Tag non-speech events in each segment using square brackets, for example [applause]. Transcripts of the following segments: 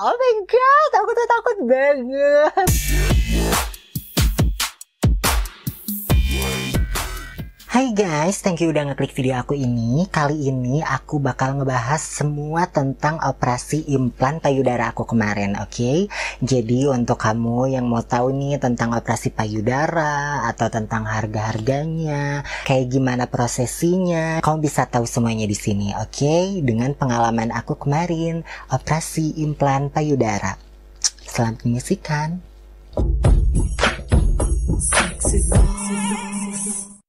Oh my God! Takot na takot, banget! Hai guys, thank you udah ngeklik video aku ini. Kali ini aku bakal ngebahas semua tentang operasi implan payudara aku kemarin, oke? Okay? Jadi untuk kamu yang mau tahu nih tentang operasi payudara atau tentang harga-harganya, kayak gimana prosesinya, kamu bisa tahu semuanya di sini, oke? Okay? Dengan pengalaman aku kemarin operasi implan payudara. Selamat menyaksikan.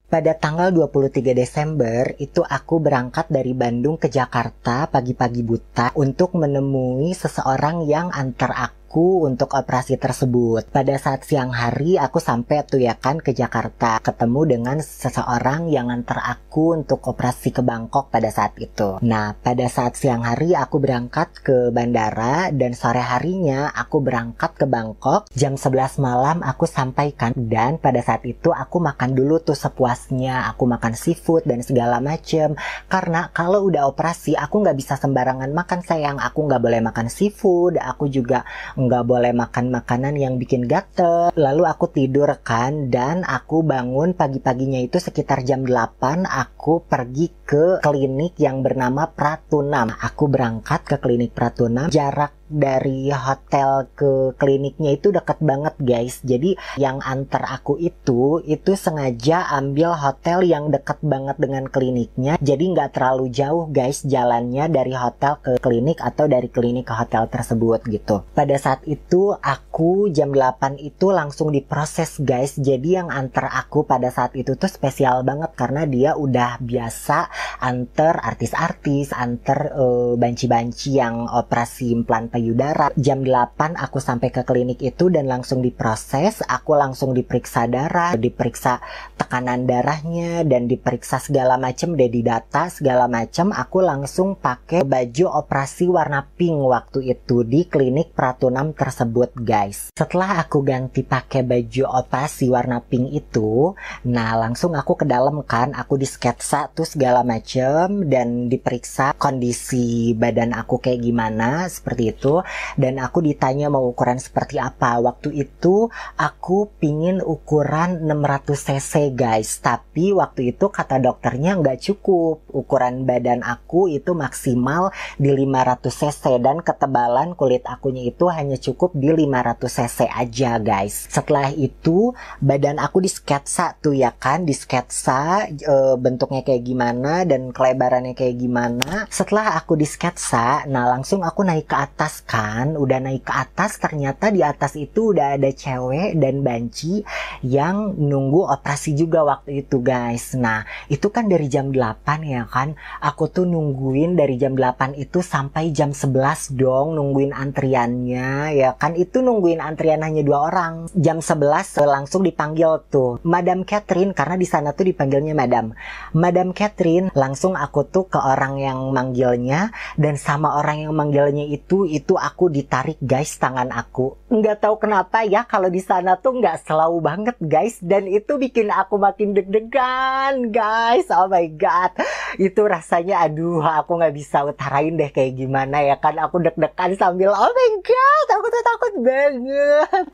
Pada tanggal 23 Desember itu aku berangkat dari Bandung ke Jakarta pagi-pagi buta untuk menemui seseorang yang antar aku aku untuk operasi tersebut. Pada saat siang hari aku sampai tuh ya kan ke Jakarta, ketemu dengan seseorang yang antar aku untuk operasi ke Bangkok pada saat itu. Nah, pada saat siang hari aku berangkat ke bandara dan sore harinya aku berangkat ke Bangkok. Jam 11 malam aku sampaikan dan pada saat itu aku makan dulu tuh sepuasnya, aku makan seafood dan segala macem. Karena kalau udah operasi aku nggak bisa sembarangan makan sayang, aku nggak boleh makan seafood, aku juga nggak boleh makan makanan yang bikin gatel. Lalu aku tidur kan dan aku bangun pagi-paginya itu sekitar jam 8 aku pergi ke klinik yang bernama Pratunam. Aku berangkat ke klinik Pratunam jarak dari hotel ke kliniknya itu deket banget guys jadi yang antar aku itu itu sengaja ambil hotel yang deket banget dengan kliniknya jadi nggak terlalu jauh guys jalannya dari hotel ke klinik atau dari klinik ke hotel tersebut gitu pada saat itu aku jam 8 itu langsung diproses guys jadi yang antar aku pada saat itu tuh spesial banget karena dia udah biasa antar artis-artis antar banci eh, banci-banci yang operasi implant payudara. Jam 8 aku sampai ke klinik itu dan langsung diproses, aku langsung diperiksa darah, diperiksa tekanan darahnya dan diperiksa segala macem deh di data segala macem. aku langsung pakai baju operasi warna pink waktu itu di klinik Pratunam tersebut guys. Setelah aku ganti pakai baju operasi warna pink itu, nah langsung aku ke dalam kan, aku di sketsa tuh segala macem dan diperiksa kondisi badan aku kayak gimana seperti itu itu dan aku ditanya mau ukuran seperti apa waktu itu aku pingin ukuran 600 cc guys tapi waktu itu kata dokternya nggak cukup ukuran badan aku itu maksimal di 500 cc dan ketebalan kulit akunya itu hanya cukup di 500 cc aja guys setelah itu badan aku di sketsa tuh ya kan di sketsa e, eh, bentuknya kayak gimana dan kelebarannya kayak gimana setelah aku di sketsa nah langsung aku naik ke atas atas kan udah naik ke atas ternyata di atas itu udah ada cewek dan banci yang nunggu operasi juga waktu itu guys nah itu kan dari jam 8 ya kan aku tuh nungguin dari jam 8 itu sampai jam 11 dong nungguin antriannya ya kan itu nungguin antrian hanya dua orang jam 11 langsung dipanggil tuh Madam Catherine karena di sana tuh dipanggilnya Madam Madam Catherine langsung aku tuh ke orang yang manggilnya dan sama orang yang manggilnya itu itu itu aku ditarik guys tangan aku nggak tahu kenapa ya kalau di sana tuh nggak selalu banget guys dan itu bikin aku makin deg-degan guys oh my god itu rasanya aduh aku nggak bisa utarain deh kayak gimana ya kan aku deg-degan sambil oh my god aku tuh takut banget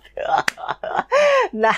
[laughs] nah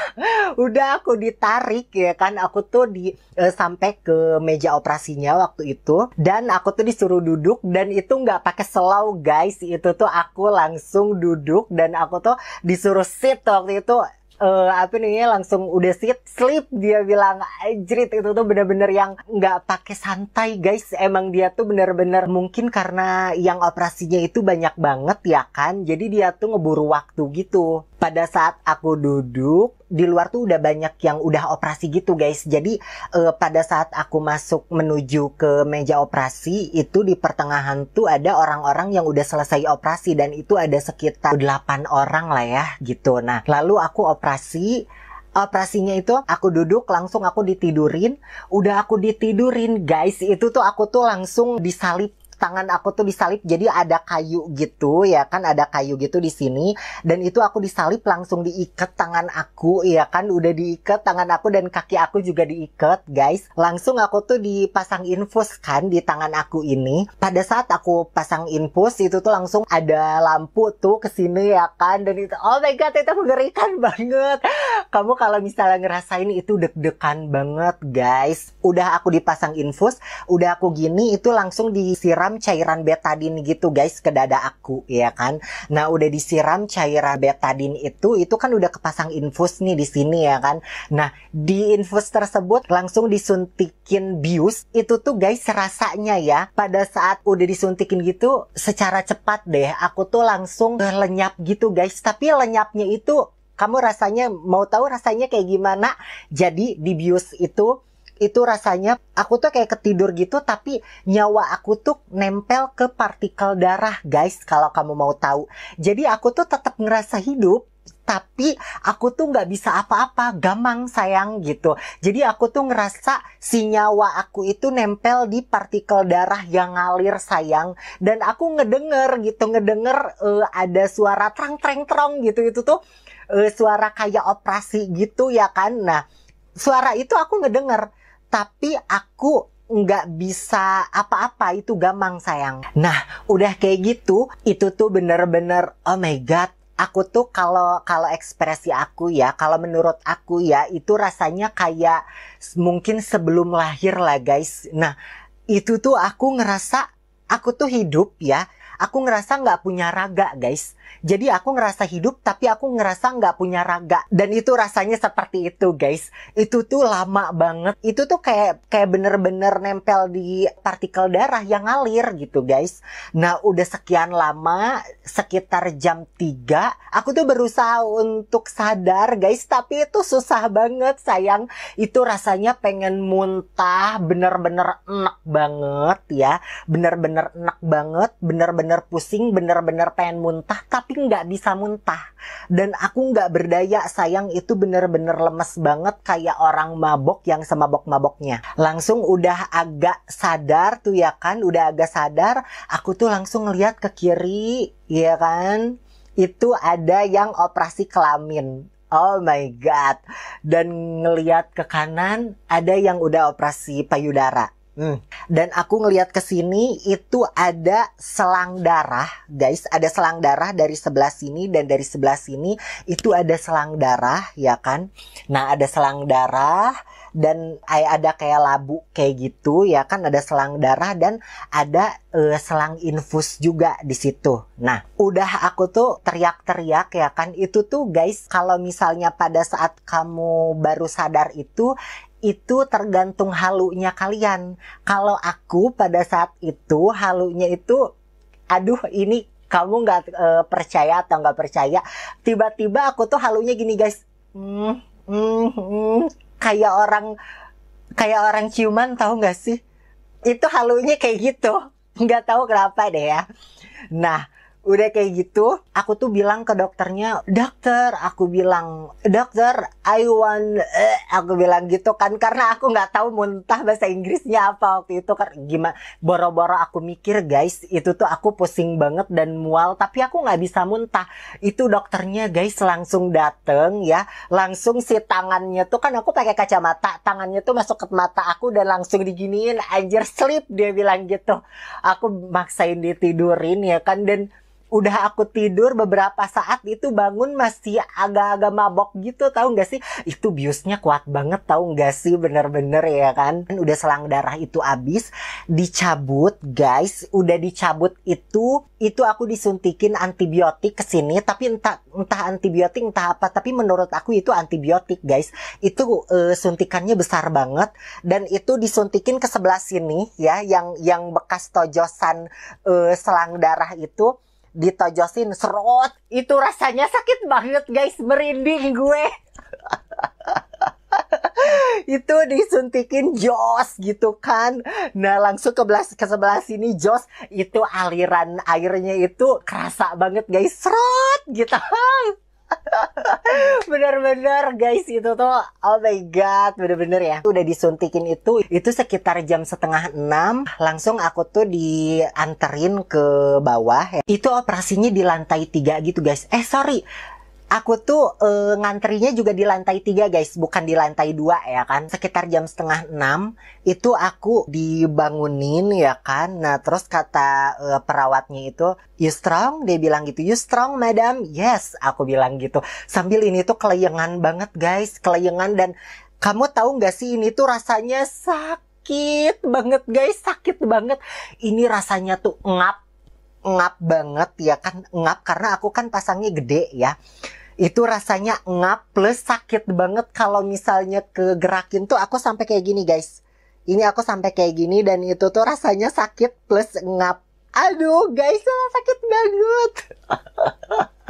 udah aku ditarik ya kan aku tuh di uh, sampai ke meja operasinya waktu itu dan aku tuh disuruh duduk dan itu nggak pakai selau guys itu tuh aku langsung duduk dan aku tuh disuruh sit waktu itu uh, apa nih langsung udah sit sleep dia bilang jerit itu tuh bener-bener yang nggak pakai santai guys emang dia tuh bener-bener mungkin karena yang operasinya itu banyak banget ya kan jadi dia tuh ngeburu waktu gitu pada saat aku duduk di luar tuh udah banyak yang udah operasi gitu guys. Jadi uh, pada saat aku masuk menuju ke meja operasi itu di pertengahan tuh ada orang-orang yang udah selesai operasi dan itu ada sekitar 8 orang lah ya gitu. Nah, lalu aku operasi operasinya itu aku duduk langsung aku ditidurin udah aku ditidurin guys itu tuh aku tuh langsung disalip tangan aku tuh disalib jadi ada kayu gitu ya kan ada kayu gitu di sini dan itu aku disalib langsung diikat tangan aku ya kan udah diikat tangan aku dan kaki aku juga diikat guys langsung aku tuh dipasang infus kan di tangan aku ini pada saat aku pasang infus itu tuh langsung ada lampu tuh ke sini ya kan dan itu oh my god itu mengerikan [laughs] banget kamu kalau misalnya ngerasain itu deg-degan banget guys udah aku dipasang infus udah aku gini itu langsung disiram disiram cairan betadin gitu guys ke dada aku ya kan. Nah udah disiram cairan betadin itu itu kan udah kepasang infus nih di sini ya kan. Nah di infus tersebut langsung disuntikin bius itu tuh guys rasanya ya pada saat udah disuntikin gitu secara cepat deh aku tuh langsung lenyap gitu guys. Tapi lenyapnya itu kamu rasanya mau tahu rasanya kayak gimana? Jadi di bius itu itu rasanya aku tuh kayak ketidur gitu tapi nyawa aku tuh nempel ke partikel darah guys kalau kamu mau tahu jadi aku tuh tetap ngerasa hidup tapi aku tuh nggak bisa apa-apa gamang sayang gitu jadi aku tuh ngerasa si nyawa aku itu nempel di partikel darah yang ngalir sayang dan aku ngedenger gitu ngedenger uh, ada suara trang treng trong gitu itu tuh uh, suara kayak operasi gitu ya kan nah suara itu aku ngedenger tapi aku nggak bisa apa-apa itu gampang sayang. Nah, udah kayak gitu, itu tuh bener-bener oh my god, aku tuh kalau kalau ekspresi aku ya, kalau menurut aku ya itu rasanya kayak mungkin sebelum lahir lah guys. Nah, itu tuh aku ngerasa aku tuh hidup ya aku ngerasa nggak punya raga guys. Jadi aku ngerasa hidup tapi aku ngerasa nggak punya raga. Dan itu rasanya seperti itu guys. Itu tuh lama banget. Itu tuh kayak kayak bener-bener nempel di partikel darah yang ngalir gitu guys. Nah udah sekian lama sekitar jam 3 aku tuh berusaha untuk sadar guys tapi itu susah banget sayang. Itu rasanya pengen muntah bener-bener enak banget ya. Bener-bener enak banget bener-bener bener-bener pusing, bener-bener pengen muntah, tapi nggak bisa muntah. Dan aku nggak berdaya, sayang itu bener-bener lemes banget kayak orang mabok yang semabok-maboknya. Langsung udah agak sadar tuh ya kan, udah agak sadar, aku tuh langsung ngeliat ke kiri, ya kan? Itu ada yang operasi kelamin. Oh my god. Dan ngeliat ke kanan ada yang udah operasi payudara Hmm. Dan aku ngelihat kesini itu ada selang darah, guys. Ada selang darah dari sebelah sini dan dari sebelah sini itu ada selang darah, ya kan? Nah, ada selang darah dan ada kayak labu kayak gitu, ya kan? Ada selang darah dan ada uh, selang infus juga di situ. Nah, udah aku tuh teriak-teriak ya kan? Itu tuh guys, kalau misalnya pada saat kamu baru sadar itu itu tergantung halunya kalian. Kalau aku pada saat itu halunya itu, aduh ini kamu nggak e, percaya atau nggak percaya. Tiba-tiba aku tuh halunya gini guys, mm, mm, mm, kayak orang kayak orang ciuman tahu nggak sih? Itu halunya kayak gitu. Nggak tahu kenapa deh ya. Nah, udah kayak gitu aku tuh bilang ke dokternya dokter aku bilang dokter I want eh, aku bilang gitu kan karena aku nggak tahu muntah bahasa Inggrisnya apa waktu itu kan gimana boro-boro aku mikir guys itu tuh aku pusing banget dan mual tapi aku nggak bisa muntah itu dokternya guys langsung dateng ya langsung si tangannya tuh kan aku pakai kacamata tangannya tuh masuk ke mata aku dan langsung diginiin anjir sleep dia bilang gitu aku maksain ditidurin ya kan dan udah aku tidur beberapa saat itu bangun masih agak-agak mabok gitu tahu nggak sih itu biusnya kuat banget tahu nggak sih bener-bener ya kan udah selang darah itu abis dicabut guys udah dicabut itu itu aku disuntikin antibiotik ke sini tapi entah entah antibiotik entah apa tapi menurut aku itu antibiotik guys itu uh, suntikannya besar banget dan itu disuntikin ke sebelah sini ya yang yang bekas tojosan uh, selang darah itu ditajasin serot itu rasanya sakit banget guys merinding gue [laughs] itu disuntikin jos gitu kan nah langsung ke belas ke sebelah sini jos itu aliran airnya itu kerasa banget guys serot gitu [laughs] [laughs] bener-bener guys itu tuh oh my god bener-bener ya udah disuntikin itu itu sekitar jam setengah enam langsung aku tuh dianterin ke bawah ya. itu operasinya di lantai tiga gitu guys eh sorry aku tuh e, ngantrinya juga di lantai tiga guys, bukan di lantai dua ya kan. Sekitar jam setengah enam itu aku dibangunin ya kan. Nah terus kata e, perawatnya itu, you strong? Dia bilang gitu, you strong madam? Yes, aku bilang gitu. Sambil ini tuh kelayangan banget guys, kelayangan dan kamu tahu nggak sih ini tuh rasanya sakit banget guys, sakit banget. Ini rasanya tuh ngap ngap banget ya kan ngap karena aku kan pasangnya gede ya itu rasanya ngap plus sakit banget kalau misalnya kegerakin tuh aku sampai kayak gini guys ini aku sampai kayak gini dan itu tuh rasanya sakit plus ngap aduh guys sakit banget [laughs]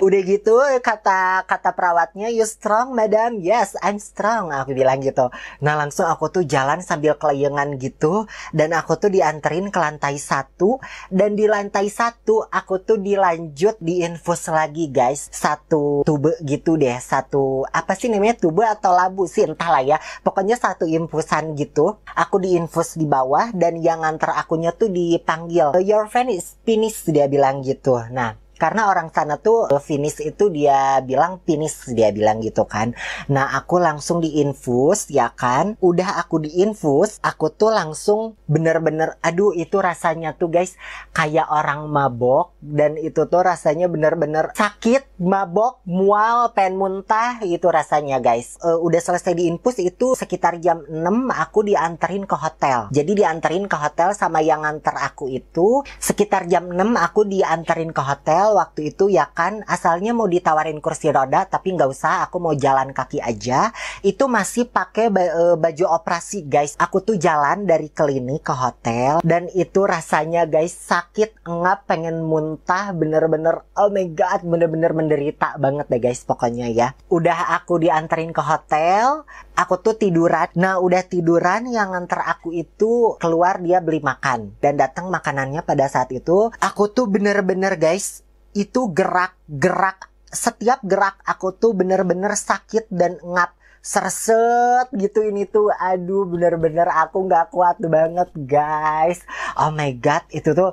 udah gitu kata kata perawatnya you strong madam yes I'm strong aku bilang gitu nah langsung aku tuh jalan sambil kelayangan gitu dan aku tuh dianterin ke lantai satu dan di lantai satu aku tuh dilanjut di infus lagi guys satu tube gitu deh satu apa sih namanya tube atau labu sih entahlah ya pokoknya satu infusan gitu aku di infus di bawah dan yang nganter akunya tuh dipanggil your friend is finished dia bilang gitu nah karena orang sana tuh finish itu dia bilang finish dia bilang gitu kan nah aku langsung diinfus ya kan udah aku diinfus aku tuh langsung bener-bener aduh itu rasanya tuh guys kayak orang mabok dan itu tuh rasanya bener-bener sakit mabok mual pengen muntah itu rasanya guys uh, udah selesai diinfus itu sekitar jam 6 aku dianterin ke hotel jadi dianterin ke hotel sama yang nganter aku itu sekitar jam 6 aku dianterin ke hotel waktu itu ya kan asalnya mau ditawarin kursi roda tapi nggak usah aku mau jalan kaki aja itu masih pakai e, baju operasi guys aku tuh jalan dari klinik ke hotel dan itu rasanya guys sakit ngap pengen muntah bener-bener oh my god bener-bener menderita banget deh guys pokoknya ya udah aku dianterin ke hotel aku tuh tiduran nah udah tiduran yang nganter aku itu keluar dia beli makan dan datang makanannya pada saat itu aku tuh bener-bener guys itu gerak-gerak setiap gerak aku tuh bener-bener sakit dan ngap serset gitu ini tuh aduh bener-bener aku nggak kuat banget guys oh my god itu tuh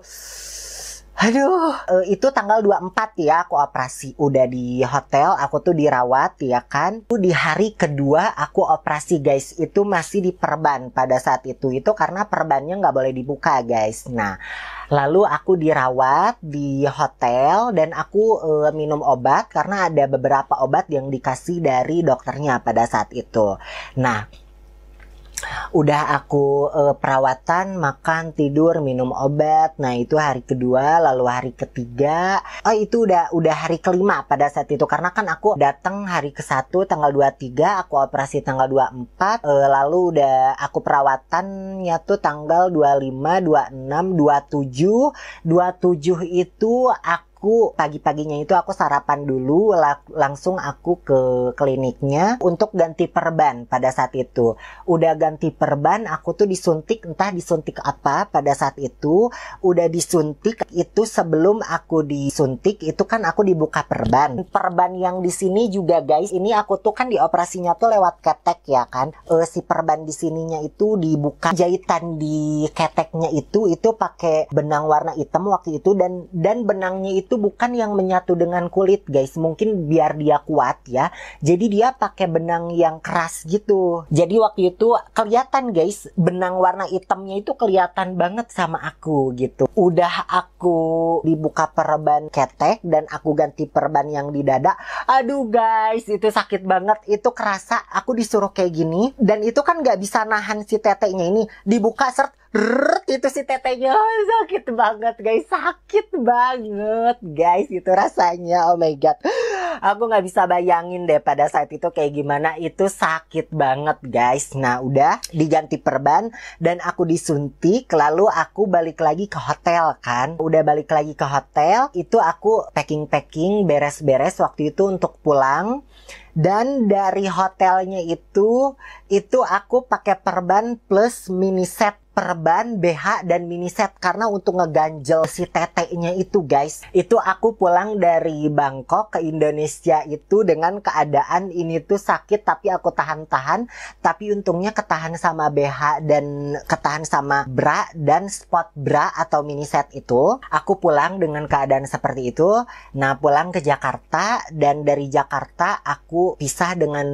Aduh, eh, itu tanggal 24 ya aku operasi. Udah di hotel, aku tuh dirawat ya kan. Tuh di hari kedua aku operasi guys, itu masih di perban pada saat itu. Itu karena perbannya nggak boleh dibuka guys. Nah, lalu aku dirawat di hotel dan aku uh, minum obat karena ada beberapa obat yang dikasih dari dokternya pada saat itu. Nah, udah aku e, perawatan makan tidur minum obat nah itu hari kedua lalu hari ketiga oh itu udah udah hari kelima pada saat itu karena kan aku datang hari ke satu tanggal 23 aku operasi tanggal 24 e, eh, lalu udah aku perawatannya tuh tanggal 25 26 27 27 itu aku aku pagi-paginya itu aku sarapan dulu langsung aku ke kliniknya untuk ganti perban pada saat itu. Udah ganti perban aku tuh disuntik entah disuntik apa pada saat itu. Udah disuntik itu sebelum aku disuntik itu kan aku dibuka perban. Perban yang di sini juga guys ini aku tuh kan di operasinya tuh lewat ketek ya kan. E, si perban di sininya itu dibuka jahitan di keteknya itu itu pakai benang warna hitam waktu itu dan dan benangnya itu itu bukan yang menyatu dengan kulit guys mungkin biar dia kuat ya jadi dia pakai benang yang keras gitu jadi waktu itu kelihatan guys benang warna hitamnya itu kelihatan banget sama aku gitu udah aku aku dibuka perban ketek dan aku ganti perban yang di dada aduh guys itu sakit banget itu kerasa aku disuruh kayak gini dan itu kan nggak bisa nahan si teteknya ini dibuka seret itu si tetenya oh, sakit banget guys sakit banget guys itu rasanya oh my god aku nggak bisa bayangin deh pada saat itu kayak gimana itu sakit banget guys nah udah diganti perban dan aku disuntik lalu aku balik lagi ke hotel kan udah balik lagi ke hotel itu aku packing packing beres beres waktu itu untuk pulang dan dari hotelnya itu itu aku pakai perban plus mini set perban, BH, dan miniset karena untuk ngeganjel si teteknya itu guys. Itu aku pulang dari Bangkok ke Indonesia itu dengan keadaan ini tuh sakit tapi aku tahan-tahan. Tapi untungnya ketahan sama BH dan ketahan sama bra dan spot bra atau miniset itu. Aku pulang dengan keadaan seperti itu. Nah pulang ke Jakarta dan dari Jakarta aku pisah dengan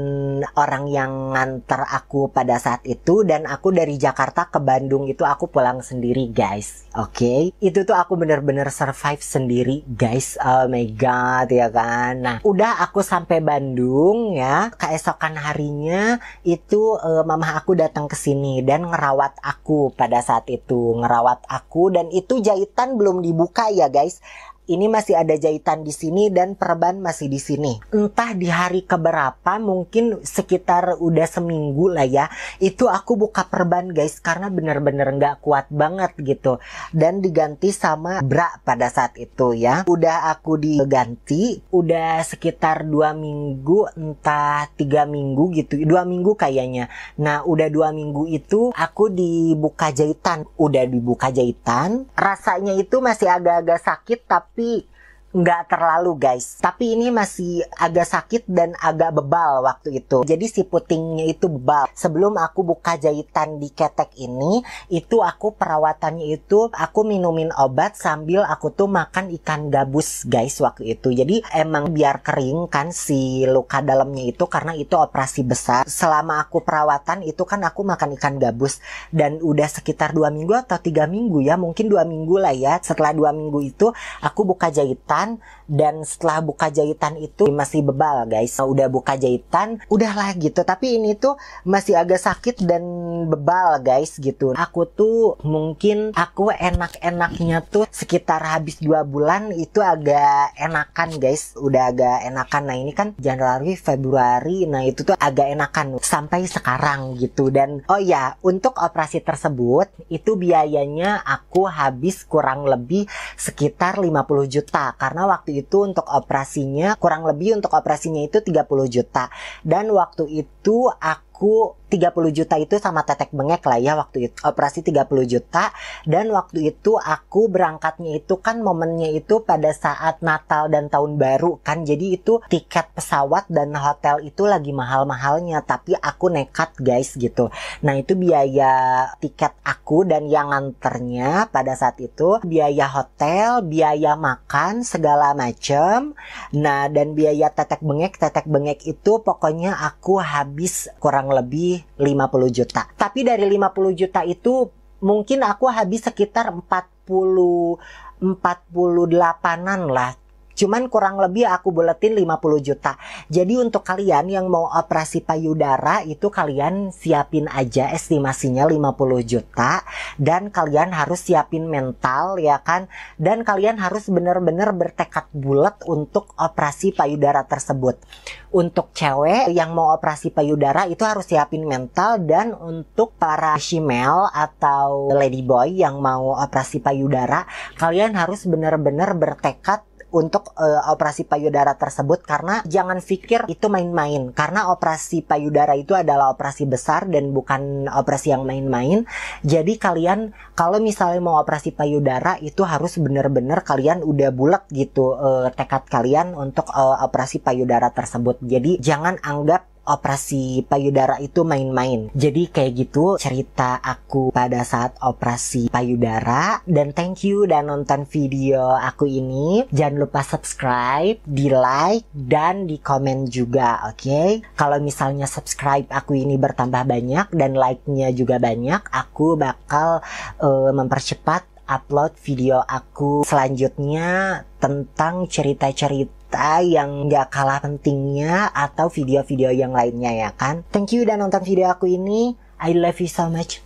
orang yang nganter aku pada saat itu dan aku dari Jakarta ke Bandung Bandung itu aku pulang sendiri guys oke okay? itu tuh aku bener-bener survive sendiri guys oh my god ya kan nah udah aku sampai Bandung ya keesokan harinya itu uh, mamah aku datang ke sini dan ngerawat aku pada saat itu ngerawat aku dan itu jahitan belum dibuka ya guys ini masih ada jahitan di sini dan perban masih di sini. Entah di hari keberapa, mungkin sekitar udah seminggu lah ya, itu aku buka perban guys karena bener-bener nggak kuat banget gitu. Dan diganti sama bra pada saat itu ya. Udah aku diganti, udah sekitar dua minggu, entah tiga minggu gitu, dua minggu kayaknya. Nah udah dua minggu itu aku dibuka jahitan, udah dibuka jahitan, rasanya itu masih agak-agak sakit tapi speak nggak terlalu guys tapi ini masih agak sakit dan agak bebal waktu itu jadi si putingnya itu bebal sebelum aku buka jahitan di ketek ini itu aku perawatannya itu aku minumin obat sambil aku tuh makan ikan gabus guys waktu itu jadi emang biar kering kan si luka dalamnya itu karena itu operasi besar selama aku perawatan itu kan aku makan ikan gabus dan udah sekitar dua minggu atau tiga minggu ya mungkin dua minggu lah ya setelah dua minggu itu aku buka jahitan jahitan dan setelah buka jahitan itu masih bebal guys nah, udah buka jahitan udahlah gitu tapi ini tuh masih agak sakit dan bebal guys gitu aku tuh mungkin aku enak-enaknya tuh sekitar habis dua bulan itu agak enakan guys udah agak enakan nah ini kan Januari Februari nah itu tuh agak enakan sampai sekarang gitu dan oh ya untuk operasi tersebut itu biayanya aku habis kurang lebih sekitar 50 juta karena karena waktu itu untuk operasinya kurang lebih untuk operasinya itu 30 juta dan waktu itu aku 30 juta itu sama tetek bengek lah ya waktu itu operasi 30 juta dan waktu itu aku berangkatnya itu kan momennya itu pada saat Natal dan tahun baru kan jadi itu tiket pesawat dan hotel itu lagi mahal-mahalnya tapi aku nekat guys gitu nah itu biaya tiket aku dan yang nganternya pada saat itu biaya hotel biaya makan segala macem nah dan biaya tetek bengek tetek bengek itu pokoknya aku habis kurang lebih 50 juta. Tapi dari 50 juta itu mungkin aku habis sekitar 40 48-an lah Cuman kurang lebih aku buletin 50 juta. Jadi untuk kalian yang mau operasi payudara itu kalian siapin aja estimasinya 50 juta dan kalian harus siapin mental ya kan dan kalian harus bener-bener bertekad bulat untuk operasi payudara tersebut. Untuk cewek yang mau operasi payudara itu harus siapin mental dan untuk para shimel atau ladyboy yang mau operasi payudara kalian harus bener-bener bertekad untuk uh, operasi payudara tersebut karena jangan pikir itu main-main karena operasi payudara itu adalah operasi besar dan bukan operasi yang main-main. Jadi kalian kalau misalnya mau operasi payudara itu harus bener-bener kalian udah bulat gitu uh, tekad kalian untuk uh, operasi payudara tersebut. Jadi jangan anggap operasi payudara itu main-main. Jadi kayak gitu cerita aku pada saat operasi payudara dan thank you dan nonton video aku ini. Jangan lupa subscribe, di like dan di komen juga, oke? Okay? Kalau misalnya subscribe aku ini bertambah banyak dan like-nya juga banyak, aku bakal uh, mempercepat upload video aku selanjutnya tentang cerita-cerita yang gak kalah pentingnya atau video-video yang lainnya ya kan. Thank you udah nonton video aku ini. I love you so much.